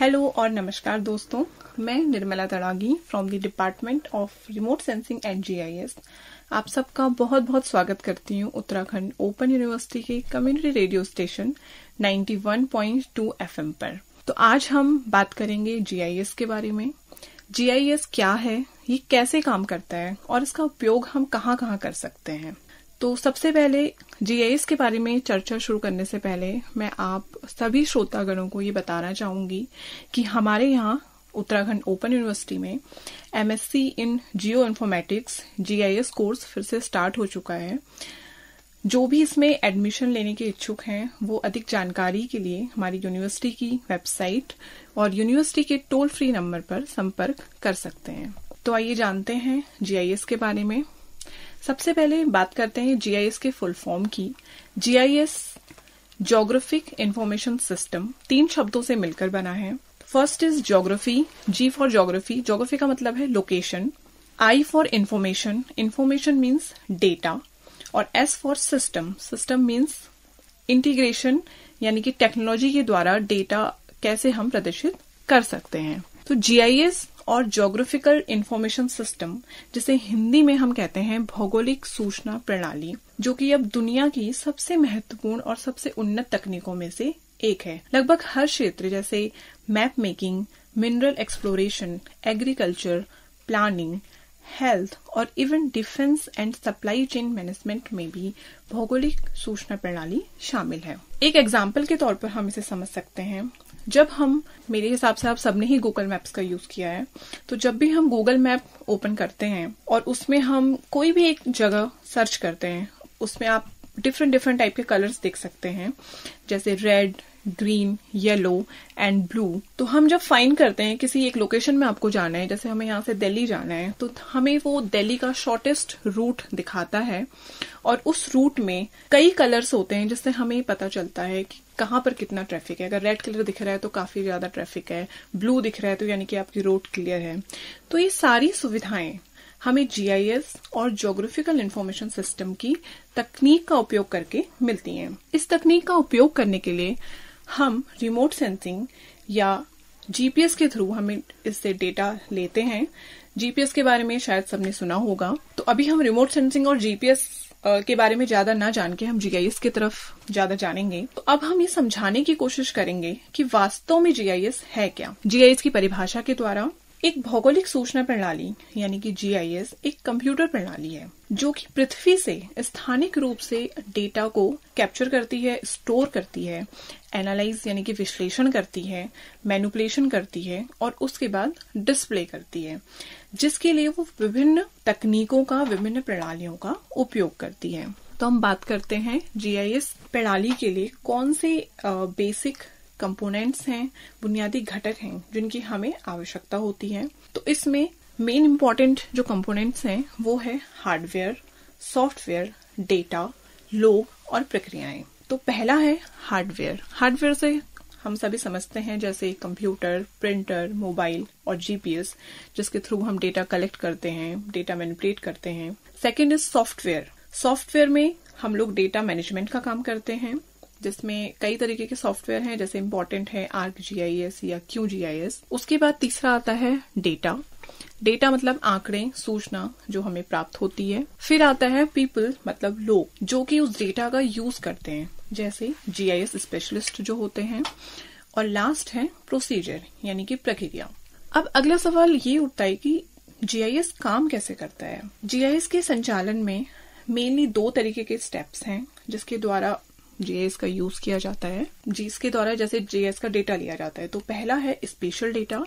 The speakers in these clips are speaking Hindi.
हेलो और नमस्कार दोस्तों मैं Nirmala Tadagi from the department of remote sensing and GIS आप सबका बहुत बहुत स्वागत करती हूँ उत्तराखंड ओपन यूनिवर्सिटी के कम्युनिटी रेडियो स्टेशन 91.2 एफएम पर तो आज हम बात करेंगे जीआईएस के बारे में जीआईएस क्या है ये कैसे काम करता है और इसका उपयोग हम कहाँ कहाँ कर सकते हैं तो सबसे पहले जीआईएस के बारे में चर्चा शुरू करने से पहले मैं आप सभी श्रोतागणों को ये बताना चाहूंगी कि हमारे यहाँ उत्तराखंड ओपन यूनिवर्सिटी में MSc in geo informatics GIS course फिर से स्टार्ट हो चुका है जो भी इसमें एडमिशन लेने के इच्छुक हैं वो अधिक जानकारी के लिए हमारी यूनिवर्सिटी की वेबसाइट और यूनिवर्सिटी के टोल फ्री नंबर पर संपर्क कर सकते हैं तो आइए जानते हैं जीआईएस के बारे में सबसे पहले बात करते हैं जीआईएस के फुल फॉर्म की जीआईएस जोग्राफिक इन्फॉर्मेशन सिस्टम तीन शब्दों से मिलकर बना है first is geography G for geography geography का मतलब है location I for information information means data और S for system system means integration यानी कि टेक्नोलॉजी के द्वारा डेटा कैसे हम प्रदर्शित कर सकते हैं तो जीआईएस और जोग्राफिकल इन्फॉर्मेशन सिस्टम जिसे हिंदी में हम कहते हैं भौगोलिक सूचना प्रणाली जो कि अब दुनिया की सबसे महत्वपूर्ण और सबसे उन्नत तकनीकों में से एक है लगभग हर क्षेत्र जैसे map making mineral exploration agriculture planning health और even defence and supply chain management में भी भौगोलिक सूचना प्रणाली शामिल है एक एग्जाम्पल के तौर पर हम इसे समझ सकते हैं जब हम मेरे हिसाब से आप सबने ही गूगल मैप्स का यूज किया है तो जब भी हम गूगल मैप ओपन करते हैं और उसमें हम कोई भी एक जगह सर्च करते हैं उसमें आप डिफरेंट डिफरेंट टाइप के कलर्स देख सकते हैं जैसे red green yellow and blue तो हम जब फाइन करते हैं किसी एक लोकेशन में आपको जाना है जैसे हमें यहाँ से दिल्ली जाना है तो हमें वो दिल्ली का शॉर्टेस्ट रूट दिखाता है और उस रूट में कई कलर्स होते हैं जिससे हमें पता चलता है कि कहाँ पर कितना ट्रैफिक है अगर रेड कलर दिख रहा है तो काफी ज्यादा ट्रैफिक है ब्लू दिख रहा है तो यानी कि आपकी रोड क्लियर है तो ये सारी सुविधाएं हमें जीआईएस और ज्योग्राफिकल इंफॉर्मेशन सिस्टम की तकनीक का उपयोग करके मिलती हैं। इस तकनीक का उपयोग करने के लिए हम रिमोट सेंसिंग या जीपीएस के थ्रू हम इससे डेटा लेते हैं जीपीएस के बारे में शायद सबने सुना होगा तो अभी हम रिमोट सेंसिंग और जीपीएस के बारे में ज्यादा ना जान के हम जीआईएस की तरफ ज्यादा जानेंगे तो अब हम ये समझाने की कोशिश करेंगे कि वास्तव में जीआईएस है क्या जीआईएस की परिभाषा के द्वारा एक भौगोलिक सूचना प्रणाली यानी कि जीआईएस एक कंप्यूटर प्रणाली है जो कि पृथ्वी से स्थानिक रूप से डेटा को कैप्चर करती है स्टोर करती है एनालाइज यानी कि विश्लेषण करती है मैनुपलेशन करती है और उसके बाद डिस्प्ले करती है जिसके लिए वो विभिन्न तकनीकों का विभिन्न प्रणालियों का उपयोग करती है तो हम बात करते हैं जीआईएस प्रणाली के लिए कौन से बेसिक कंपोनेंट्स हैं बुनियादी घटक हैं जिनकी हमें आवश्यकता होती है तो इसमें मेन इम्पॉर्टेंट जो कंपोनेंट्स हैं वो है हार्डवेयर सॉफ्टवेयर डेटा लोग और प्रक्रियाएं तो पहला है हार्डवेयर हार्डवेयर से हम सभी समझते हैं जैसे कंप्यूटर प्रिंटर मोबाइल और जीपीएस जिसके थ्रू हम डेटा कलेक्ट करते हैं डेटा मैनिपुलेट करते हैं सेकेंड इज सॉफ्टवेयर सॉफ्टवेयर में हम लोग डेटा मैनेजमेंट का काम करते हैं जिसमें कई तरीके के सॉफ्टवेयर हैं जैसे इम्पोर्टेंट है आर्क जीआईएस या क्यू जीआईएस उसके बाद तीसरा आता है डेटा डेटा मतलब आंकड़े सूचना जो हमें प्राप्त होती है फिर आता है पीपल मतलब लोग जो कि उस डेटा का यूज करते हैं जैसे जीआईएस स्पेशलिस्ट जो होते हैं और लास्ट है प्रोसीजर यानी कि प्रक्रिया अब अगला सवाल ये उठता है कि जीआईएस काम कैसे करता है जीआईएस के संचालन में मेनली दो तरीके के स्टेप्स हैं जिसके द्वारा जेएस का यूज किया जाता है जीएस के द्वारा जैसे जेएस का डेटा लिया जाता है तो पहला है स्पेशल डेटा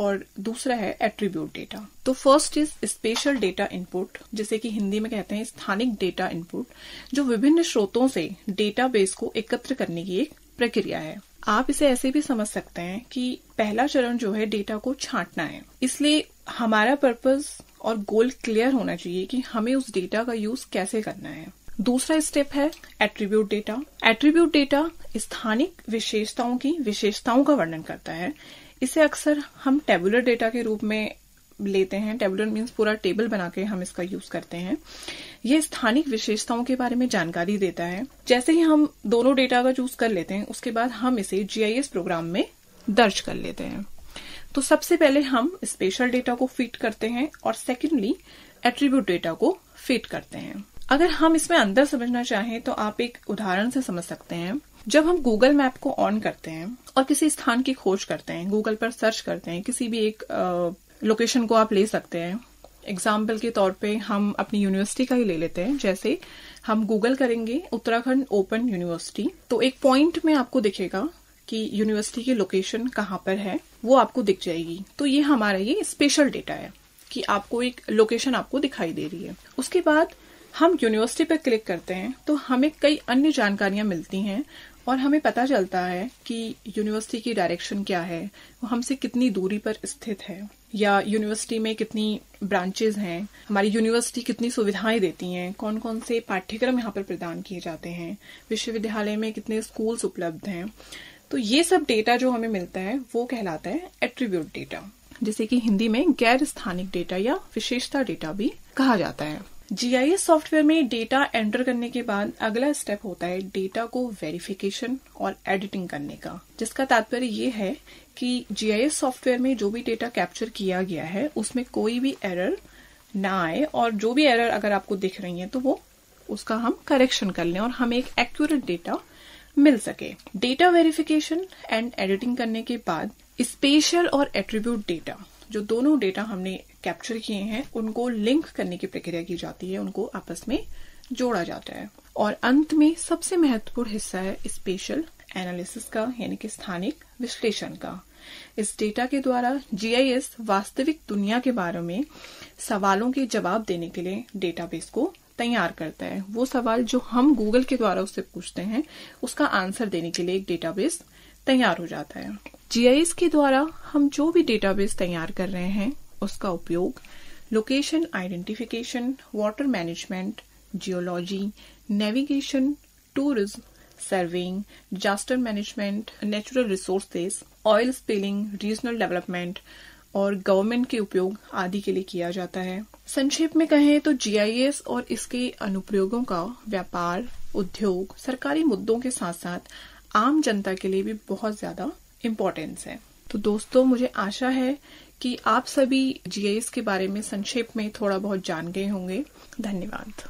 और दूसरा है एट्रीब्यूट डेटा तो first is spatial data input जिसे कि हिंदी में कहते हैं स्थानिक डेटा इनपुट जो विभिन्न स्रोतों से डेटाबेस को एकत्र करने की एक प्रक्रिया है आप इसे ऐसे भी समझ सकते हैं कि पहला चरण जो है डेटा को छांटना है इसलिए हमारा पर्पज और गोल क्लियर होना चाहिए कि हमें उस डेटा का यूज कैसे करना है दूसरा स्टेप है एट्रीब्यूट डेटा एट्रीब्यूट डेटा स्थानिक विशेषताओं की विशेषताओं का वर्णन करता है इसे अक्सर हम टेबुलर डेटा के रूप में लेते हैं टेबुलर मीन्स पूरा टेबल बना के हम इसका यूज करते हैं ये स्थानिक विशेषताओं के बारे में जानकारी देता है जैसे ही हम दोनों डेटा का चूज कर लेते हैं उसके बाद हम इसे जीआईएस प्रोग्राम में दर्ज कर लेते हैं तो सबसे पहले हम स्पेशल डेटा को फिट करते हैं और सेकेंडली एट्रीब्यूट डेटा को फिट करते हैं अगर हम इसमें अंदर समझना चाहें तो आप एक उदाहरण से समझ सकते हैं जब हम गूगल मैप को ऑन करते हैं और किसी स्थान की खोज करते हैं गूगल पर सर्च करते हैं किसी भी एक लोकेशन को आप ले सकते हैं एग्जाम्पल के तौर पे हम अपनी यूनिवर्सिटी का ही ले लेते हैं जैसे हम गूगल करेंगे उत्तराखंड ओपन यूनिवर्सिटी तो एक पॉइंट में आपको दिखेगा कि यूनिवर्सिटी की लोकेशन कहाँ पर है वो आपको दिख जाएगी तो ये हमारा ये स्पेशल डेटा है कि आपको एक लोकेशन आपको दिखाई दे रही है उसके बाद हम यूनिवर्सिटी पर क्लिक करते हैं तो हमें कई अन्य जानकारियां मिलती हैं और हमें पता चलता है कि यूनिवर्सिटी की डायरेक्शन क्या है वो हमसे कितनी दूरी पर स्थित है या यूनिवर्सिटी में कितनी ब्रांचेज हैं हमारी यूनिवर्सिटी कितनी सुविधाएं देती हैं कौन कौन से पाठ्यक्रम यहाँ पर प्रदान किए जाते हैं विश्वविद्यालय में कितने स्कूल्स उपलब्ध हैं तो ये सब डेटा जो हमें मिलता है वो कहलाता है एट्रीब्यूट डेटा जिसे कि हिंदी में गैर स्थानिक डेटा या विशेषता डेटा भी कहा जाता है जीआईएस सॉफ्टवेयर में डेटा एंटर करने के बाद अगला स्टेप होता है डेटा को वेरिफिकेशन और एडिटिंग करने का जिसका तात्पर्य ये है कि जीआईएस सॉफ्टवेयर में जो भी डेटा कैप्चर किया गया है उसमें कोई भी एरर ना आए और जो भी एरर अगर आपको दिख रही है तो वो उसका हम करेक्शन कर लें और हमें एक एक्यूरेट डेटा मिल सके डेटा वेरिफिकेशन एंड एडिटिंग करने के बाद स्पेशल और एट्रीब्यूट डेटा जो दोनों डेटा हमने कैप्चर किए हैं उनको लिंक करने की प्रक्रिया की जाती है उनको आपस में जोड़ा जाता है और अंत में सबसे महत्वपूर्ण हिस्सा है स्पेशल एनालिसिस का यानी कि स्थानिक विश्लेषण का इस डेटा के द्वारा जीआईएस वास्तविक दुनिया के बारे में सवालों के जवाब देने के लिए डेटाबेस को तैयार करता है वो सवाल जो हम गूगल के द्वारा उससे पूछते हैं उसका आंसर देने के लिए एक डेटाबेस तैयार हो जाता है जीआईएस के द्वारा हम जो भी डेटाबेस तैयार कर रहे हैं उसका उपयोग location identification water management geology navigation tourism surveying disaster management natural resources oil spilling regional development और गवर्नमेंट के उपयोग आदि के लिए किया जाता है संक्षेप में कहें तो जीआईएस और इसके अनुप्रयोगों का व्यापार उद्योग सरकारी मुद्दों के साथ साथ आम जनता के लिए भी बहुत ज्यादा इम्पोर्टेंस है तो दोस्तों मुझे आशा है कि आप सभी जीआईएस के बारे में संक्षेप में थोड़ा बहुत जान गए होंगे धन्यवाद